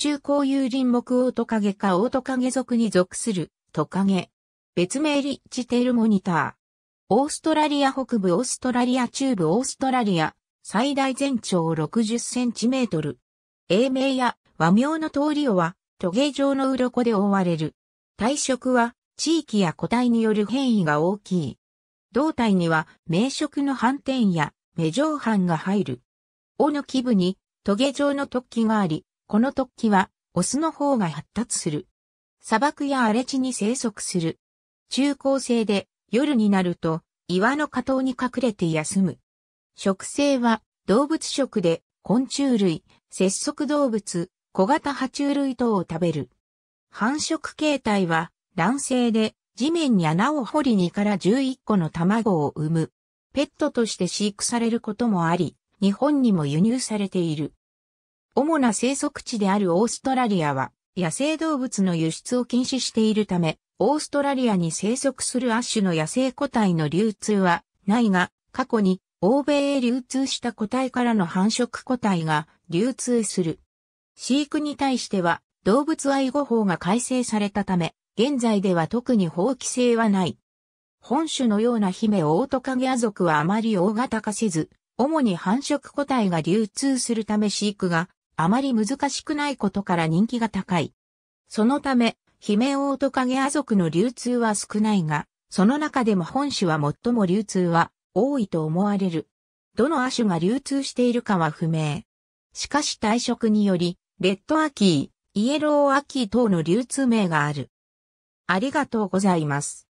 中高有林木オオトカゲかオオトカゲ属に属するトカゲ。別名リッチテールモニター。オーストラリア北部オーストラリア中部オーストラリア最大全長60センチメートル。英名や和名の通りをはトゲ状の鱗で覆われる。体色は地域や個体による変異が大きい。胴体には名色の斑点や目状斑が入る。尾の基部にトゲ状の突起があり、この突起は、オスの方が発達する。砂漠や荒れ地に生息する。中高生で、夜になると、岩の下等に隠れて休む。食性は、動物食で、昆虫類、節足動物、小型爬虫類等を食べる。繁殖形態は、卵性で、地面に穴を掘り2から11個の卵を産む。ペットとして飼育されることもあり、日本にも輸入されている。主な生息地であるオーストラリアは、野生動物の輸出を禁止しているため、オーストラリアに生息する亜種の野生個体の流通はないが、過去に欧米へ流通した個体からの繁殖個体が流通する。飼育に対しては動物愛護法が改正されたため、現在では特に法規制はない。本種のような姫オオトカゲア族はあまり大型化せず、主に繁殖個体が流通するため飼育があまり難しくないことから人気が高い。そのため、姫オオトカゲア族の流通は少ないが、その中でも本種は最も流通は多いと思われる。どの亜種が流通しているかは不明。しかし退職により、レッドアキー、イエローアキー等の流通名がある。ありがとうございます。